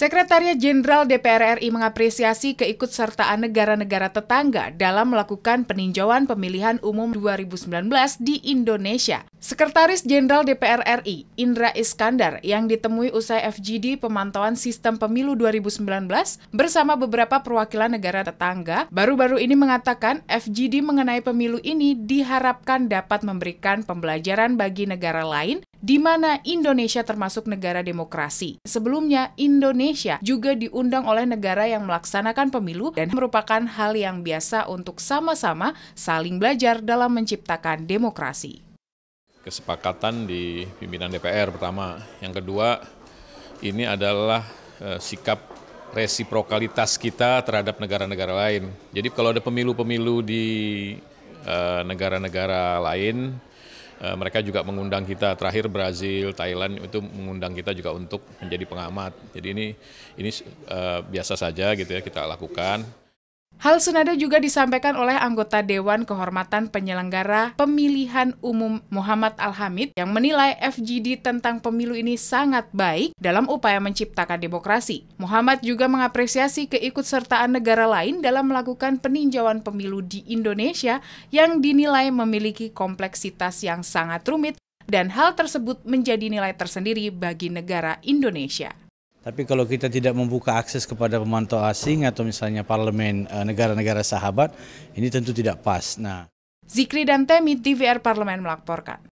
Sekretariat Jenderal DPR RI mengapresiasi keikutsertaan negara-negara tetangga dalam melakukan peninjauan pemilihan umum 2019 di Indonesia. Sekretaris Jenderal DPR RI, Indra Iskandar, yang ditemui usai FGD pemantauan sistem pemilu 2019 bersama beberapa perwakilan negara tetangga, baru-baru ini mengatakan FGD mengenai pemilu ini diharapkan dapat memberikan pembelajaran bagi negara lain di mana Indonesia termasuk negara demokrasi. Sebelumnya, Indonesia juga diundang oleh negara yang melaksanakan pemilu dan merupakan hal yang biasa untuk sama-sama saling belajar dalam menciptakan demokrasi kesepakatan di pimpinan DPR pertama. Yang kedua, ini adalah eh, sikap resiprokalitas kita terhadap negara-negara lain. Jadi kalau ada pemilu-pemilu di eh, negara-negara eh, lain, eh, mereka juga mengundang kita. Terakhir Brazil, Thailand itu mengundang kita juga untuk menjadi pengamat. Jadi ini ini eh, biasa saja gitu ya kita lakukan. Hal senada juga disampaikan oleh anggota Dewan Kehormatan Penyelenggara Pemilihan Umum Muhammad Alhamid yang menilai FGD tentang pemilu ini sangat baik dalam upaya menciptakan demokrasi. Muhammad juga mengapresiasi keikutsertaan negara lain dalam melakukan peninjauan pemilu di Indonesia yang dinilai memiliki kompleksitas yang sangat rumit dan hal tersebut menjadi nilai tersendiri bagi negara Indonesia. Tapi kalau kita tidak membuka akses kepada pemantau asing atau misalnya parlemen eh, negara-negara sahabat, ini tentu tidak pas. Nah, Zikri dan Temi TVR Parlemen melaporkan.